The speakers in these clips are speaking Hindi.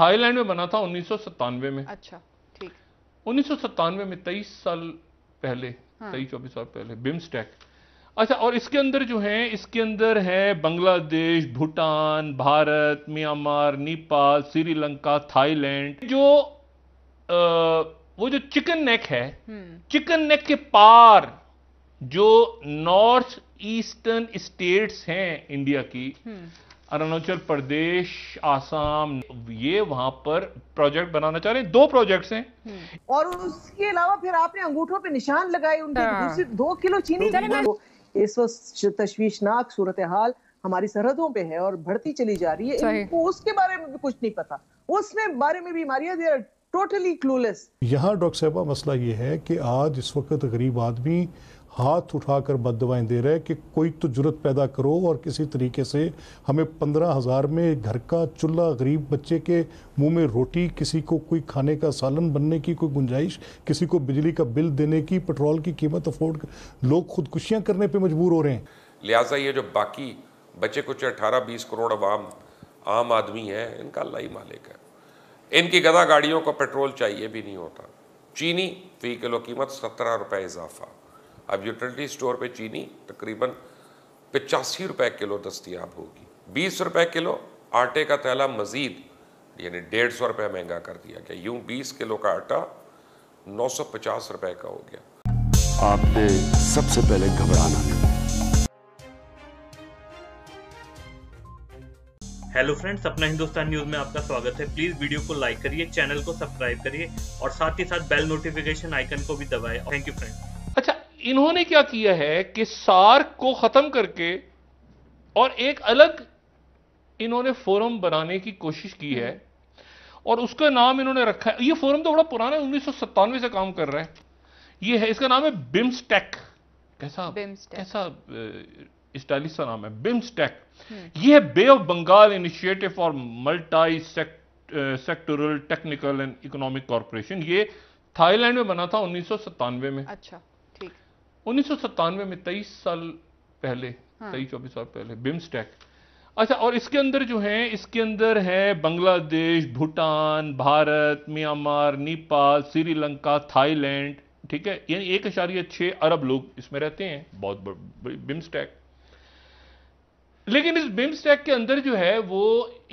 थाईलैंड में बना था उन्नीस में अच्छा ठीक उन्नीस में तेईस साल पहले हाँ। तेईस चौबीस साल पहले बिम्स्टेक अच्छा और इसके अंदर जो है इसके अंदर है बांग्लादेश भूटान भारत म्यांमार नेपाल श्रीलंका थाईलैंड जो आ, वो जो चिकन नेक है हम्म। चिकन नेक के पार जो नॉर्थ ईस्टर्न स्टेट्स हैं इंडिया की हम्म। अरुणाचल प्रदेश आसाम ये वहां पर प्रोजेक्ट बनाना चाह रहे हैं दो प्रोजेक्ट्स हैं हम्म। और उसके अलावा फिर आपने अंगूठों पे निशान लगाए उनके हाँ। दो किलो चीनी इस वक्त तश्वीशनाक सूरत हाल हमारी सरहदों पे है और बढ़ती चली जा रही है इनको उसके बारे में भी कुछ नहीं पता उसने बारे में भी दे टोटली क्लूलेस यहाँ डॉक्टर साहबा मसला ये है कि आज इस वक्त गरीब आदमी हाथ उठाकर दवाएँ दे रहे हैं कि कोई तो जरूरत पैदा करो और किसी तरीके से हमें पंद्रह हज़ार में घर का चूल्हा गरीब बच्चे के मुंह में रोटी किसी को कोई खाने का सालन बनने की कोई गुंजाइश किसी को बिजली का बिल देने की पेट्रोल की कीमत अफोर्ड लोग खुदकुशियाँ करने पर मजबूर हो रहे हैं लिहाजा ये जो बाकी बच्चे कुछ अठारह बीस करोड़ अवाम आम आदमी हैं इनका अल्लाह ही मालिक है इनकी गदा गाड़ियों को पेट्रोल चाहिए भी नहीं होता चीनी फी किलो कीमत सत्रह रुपये इजाफा अब यूटिलिटी स्टोर पे चीनी तकरीबन पचासी रुपए किलो दस्तियाब होगी बीस रुपए किलो आटे का थैला मज़ीद यानी डेढ़ सौ रुपये महंगा कर दिया गया यूं बीस किलो का आटा नौ सौ पचास रुपए का हो गया आपने सबसे पहले घबराना हेलो फ्रेंड्स अपना हिंदुस्तान न्यूज में आपका स्वागत है प्लीज वीडियो को लाइक करिए चैनल को सब्सक्राइब करिए और साथ ही साथ बेल नोटिफिकेशन आइकन को भी दबाए थैंक यू फ्रेंड्स इन्होंने क्या किया है कि सार को खत्म करके और एक अलग इन्होंने फोरम बनाने की कोशिश की है और उसका नाम इन्होंने रखा है ये फोरम तो बड़ा पुराना है उन्नीस से काम कर रहा है ये है इसका नाम है बिम्सटेक कैसा बिम्स्टेक। कैसा स्टाइलिश का नाम है बिम्सटेक हम्म। ये है bay of Bengal initiative for multi sectoral technical and economic corporation ये थाईलैंड में बना था उन्नीस में अच्छा उन्नीस में तेईस साल पहले हाँ। तेईस चौबीस साल पहले बिम्सटेक अच्छा और इसके अंदर जो है इसके अंदर है बांग्लादेश भूटान भारत म्यांमार नेपाल श्रीलंका थाईलैंड ठीक है यानी एक इशारिया छह अरब लोग इसमें रहते हैं बहुत बिम्स्टैक लेकिन इस बिम्स्टैक के अंदर जो है वो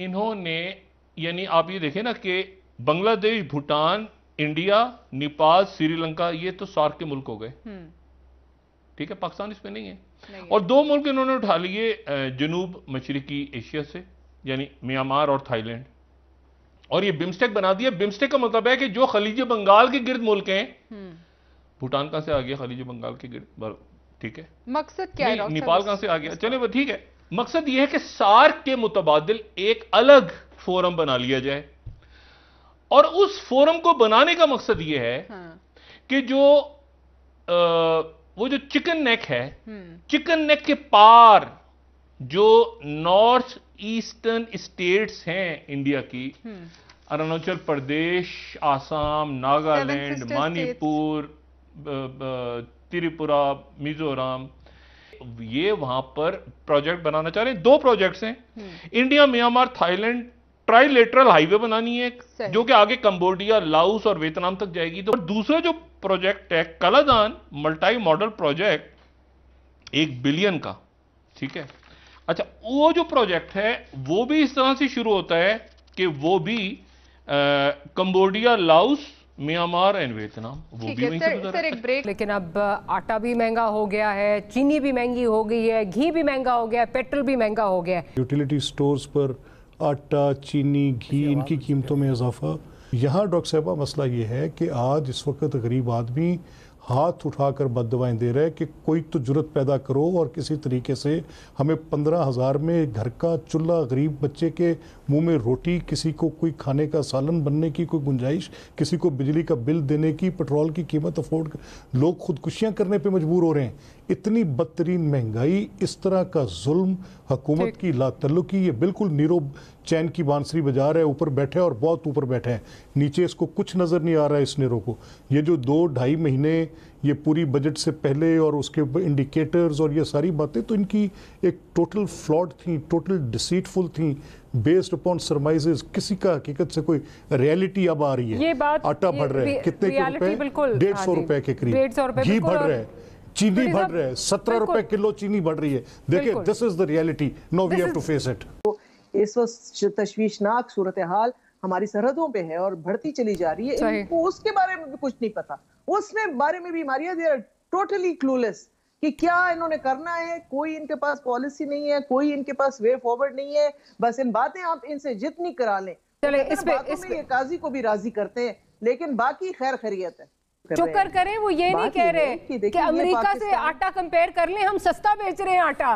इन्होंने यानी आप ये देखें ना कि बांग्लादेश भूटान इंडिया नेपाल श्रीलंका ये तो सार्क के मुल्क हो गए हम्म। ठीक है पाकिस्तान इसमें नहीं है नहीं और दो मुल्क इन्होंने उठा लिए जनूब मशरकी एशिया से यानी म्यांमार और थाईलैंड और ये बिम्स्टेक बना दिया बिम्स्टेक का मतलब है कि जो खलीज बंगाल के गिर्द मुल्क हैं हम्म। भूटान कहां से आ गया खलीज बंगाल के गिर्द ठीक है मकसद क्या है नेपाल कहां से आ गया चले वो ठीक है मकसद यह है कि सार्क के मुतबादल एक अलग फोरम बना लिया जाए और उस फोरम को बनाने का मकसद यह है हाँ। कि जो आ, वो जो चिकन नेक है हम्म। चिकन नेक के पार जो नॉर्थ ईस्टर्न स्टेट्स हैं इंडिया की हम्म। अरुणाचल प्रदेश आसाम नागालैंड मणिपुर त्रिपुरा मिजोरम ये वहां पर प्रोजेक्ट बनाना चाह रहे हैं दो प्रोजेक्ट्स हैं India Myanmar Thailand trilateral highway बनानी है जो कि आगे कंबोडिया लाउस और वियतनाम तक जाएगी तो दूसरा जो प्रोजेक्ट है कलादान मल्टाई मॉडल प्रोजेक्ट एक बिलियन का ठीक है अच्छा वो जो प्रोजेक्ट है वो भी इस तरह से शुरू होता है कि वो भी Cambodia Laos Myanmar and Vietnam वो भी वहीं सर, सर एक ब्रेक लेकिन अब आटा भी महंगा हो गया है चीनी भी महंगी हो गई है घी भी महंगा हो गया है पेट्रोल भी महंगा हो गया है यूटिलिटी स्टोर्स पर आटा चीनी घी इनकी कीमतों में इजाफा यहाँ डॉक्टर साहबा मसला ये है कि आज इस वक्त गरीब आदमी हाथ उठाकर बद दवाएँ दे रहे हैं कि कोई तो जरूरत पैदा करो और किसी तरीके से हमें पंद्रह हज़ार में घर का चूल्हा गरीब बच्चे के मुंह में रोटी किसी को कोई खाने का सालन बनने की कोई गुंजाइश किसी को बिजली का बिल देने की पेट्रोल की कीमत अफोर्ड कर, लोग खुदकुशियाँ करने पर मजबूर हो रहे हैं इतनी बदतरीन महंगाई इस तरह का जुल्म हुकूमत की लातल्लुकी ये बिल्कुल नीरो चैन की बांसरी बजा रहे ऊपर बैठे और बहुत ऊपर बैठे हैं नीचे इसको कुछ नज़र नहीं आ रहा है इस नीरो को ये जो दो ढाई महीने ये पूरी बजट से पहले और उसके इंडिकेटर्स और ये सारी बातें तो इनकी एक टोटल फ्लॉड थी टोटल डिसीटफुल थी बेस्ड अपॉन सरमाइजेस किसी का हकीकत से कोई रियलिटी अब आ रही है ये बात आटा बढ़ रहा है कितने के रुपए हाँ डेढ़ सौ रुपए के करीब घी बढ़ रहा है चीनी बढ़ रहे सत्रह रुपए किलो चीनी बढ़ रही है देखिए this is the reality no we have to face it इस वक्त तश्वीशनाक सूरत हाल हमारी सरहदों पे है और बढ़ती चली जा रही है इनको उसके बारे में भी कुछ नहीं पता उसने बारे में भी हमारी टोटली क्लूलेस कि क्या इन्होंने करना है कोई इनके पास पॉलिसी नहीं है कोई इनके पास वे फॉरवर्ड नहीं है बस इन बातें आप इनसे जितनी करा लें चले तो इस पे इस पे काजी को भी राजी करते हैं लेकिन बाकी खैर खैरियत है जो कर करें वो ये नहीं कह रहे कि, अमेरिका से आटा कंपेयर कर लें हम सस्ता बेच रहे हैं आटा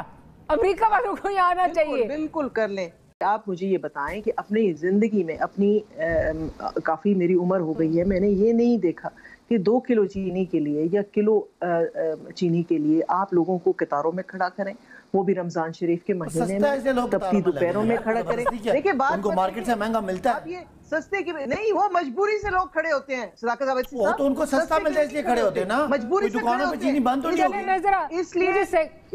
अमेरिका वालों को यहाँ आना चाहिए बिल्कुल कर लें आप मुझे ये बताएं कि अपनी ज़िंदगी में अपनी आ, काफ़ी मेरी उम्र हो गई है मैंने ये नहीं देखा कि दो किलो चीनी के लिए या किलो आ, आ, चीनी के लिए आप लोगों को कतारों में खड़ा करें वो भी रमजान शरीफ के महीने में तपती दोपहरों में खड़ा करें देखिए बात उनको मार्केट से महंगा मिलता है सस्ते की नहीं वो मजबूरी से लोग खड़े होते हैं सदाकत वो तो उनको सस्ता मिलता है इसलिए खड़े होते हैं ना मजबूरी दुकानों पे चीनी बंद तो नहीं इसलिए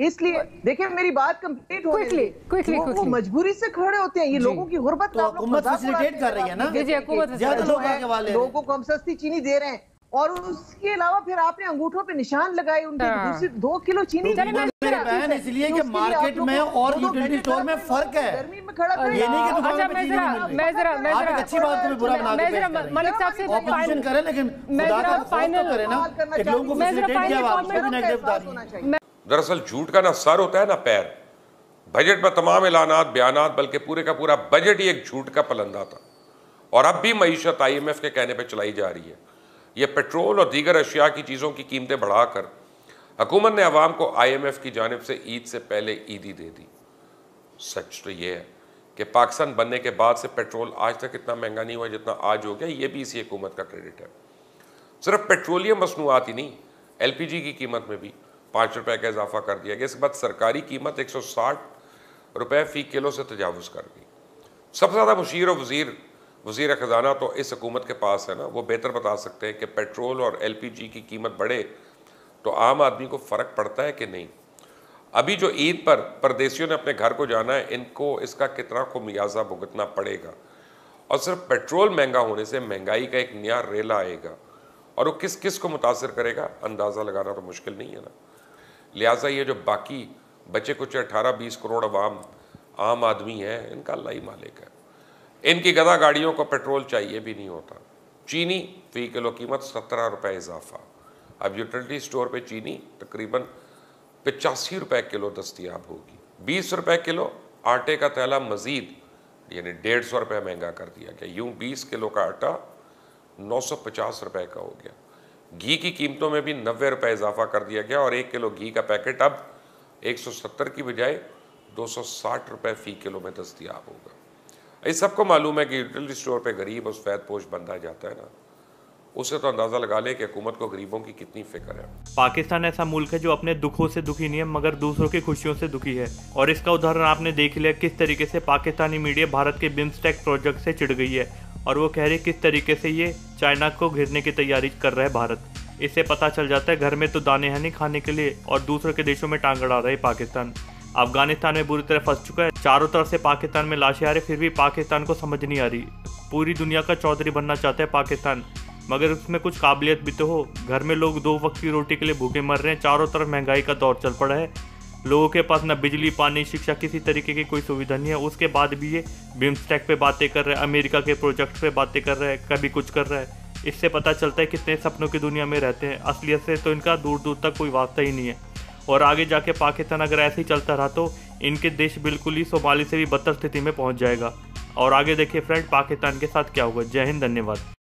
इसलिए देखिए मेरी बात कंप्लीट हो क्विकली क्विकली वो मजबूरी से खड़े होते हैं ये लोगों की गुर्बत तो कर रही है ना लोगों को हम सस्ती चीनी दे रहे हैं और उसके अलावा फिर आपने अंगूठों पे निशान लगाए उनके हाँ। दूसरे दो किलो चीनी इसलिए कि मार्केट में और यूटिलिटी स्टोर में फर्क है गर्मी में खड़ा अच्छा, मलिक साहब से तो दरअसल झूठ का ना सर होता है ना पैर बजट में तमाम ऐलान बयान बल्कि पूरे का पूरा बजट ही एक झूठ का पलंदा था और अब भी मीशत आई एम एफ के कहने पर चलाई जा रही है यह पेट्रोल और दीगर अशिया की चीज़ों की कीमतें बढ़ाकर हुकूमत ने आवाम को आई एम एफ़ की जानब से ईद से पहले ईदी दे दी सच तो यह है कि पाकिस्तान बनने के बाद से पेट्रोल आज तक इतना महंगा नहीं हुआ जितना आज हो गया यह भी इसी हुकूमत का क्रेडिट है सिर्फ पेट्रोलियम मसनूआत ही नहीं एल पी जी की कीमत में भी पाँच रुपये का इजाफा कर दिया गया इसके बाद सरकारी कीमत एक सौ साठ रुपये फ़ी किलो से तजावज़ कर गई सबसे ज़्यादा मुशीर और वजीर वजीर ख़जाना तो इस हकूमत के पास है ना वो बेहतर बता सकते हैं कि पेट्रोल और एल पी जी की कीमत बढ़े तो आम आदमी को फ़र्क पड़ता है कि नहीं अभी जो ईद पर परदेसियों ने अपने घर को जाना है इनको इसका कितना खुमियाज़ा भुगतना पड़ेगा और सिर्फ पेट्रोल महंगा होने से महंगाई का एक नया रेला आएगा और वो किस किस को मुतासर करेगा अंदाज़ा लगाना तो मुश्किल नहीं है ना लिहाजा ये जो बाकी बचे कुछ अट्ठारह बीस करोड़ अवाम आम आदमी हैं इनका अल्लाह मालिक है इनकी गदा गाड़ियों को पेट्रोल चाहिए भी नहीं होता चीनी फी किलो कीमत सत्रह रुपये इजाफा अब यूटिलिटी स्टोर पे चीनी तकरीबन पचासी रुपये किलो दस्तियाब होगी बीस रुपये किलो आटे का थैला मज़ीद यानी डेढ़ सौ रुपये महंगा कर दिया गया यूँ बीस किलो का आटा नौ सौ पचास रुपये का हो गया घी की कीमतों में भी नब्बे रुपये इजाफा कर दिया गया और एक किलो घी का पैकेट अब एक सौ सत्तर की बजाय दो सौ साठ रुपये फ़ी किलो में दस्तियाब होगा ये सबको मालूम है कि यूटिलिटी स्टोर पे गरीब और सफेद पोश बंदा जाता है ना उसे तो अंदाज़ा लगा ले कि हुकूमत को गरीबों की कितनी फिक्र है पाकिस्तान ऐसा मुल्क है जो अपने दुखों से दुखी नहीं है मगर दूसरों की खुशियों से दुखी है और इसका उदाहरण आपने देख लिया किस तरीके से पाकिस्तानी मीडिया भारत के बिम्सटेक प्रोजेक्ट से चिड़ गई है और वो कह रही किस तरीके से ये चाइना को घिरने की तैयारी कर रहा है भारत इससे पता चल जाता है घर में तो दाने हैं नहीं खाने के लिए और दूसरों के देशों में टांग अड़ा रहे पाकिस्तान अफगानिस्तान में बुरी तरह फंस चुका है चारों तरफ से पाकिस्तान में लाशें आ रही फिर भी पाकिस्तान को समझ नहीं आ रही पूरी दुनिया का चौधरी बनना चाहता है पाकिस्तान मगर उसमें कुछ काबिलियत भी तो हो घर में लोग दो वक्त की रोटी के लिए भूखे मर रहे हैं चारों तरफ महंगाई का दौर चल पड़ा है लोगों के पास न बिजली पानी शिक्षा किसी तरीके की कोई सुविधा नहीं है उसके बाद भी ये बिम्सटेक पे बातें कर रहे हैं अमेरिका के प्रोजेक्ट पे बातें कर रहे हैं कभी कुछ कर रहा है इससे पता चलता है कितने सपनों की दुनिया में रहते हैं असलियत से तो इनका दूर दूर तक कोई वास्ता ही नहीं है और आगे जाके पाकिस्तान अगर ऐसे ही चलता रहा तो इनके देश बिल्कुल ही सोमाली से भी बदतर स्थिति में पहुँच जाएगा और आगे देखिए फ्रेंड पाकिस्तान के साथ क्या होगा जय हिंद धन्यवाद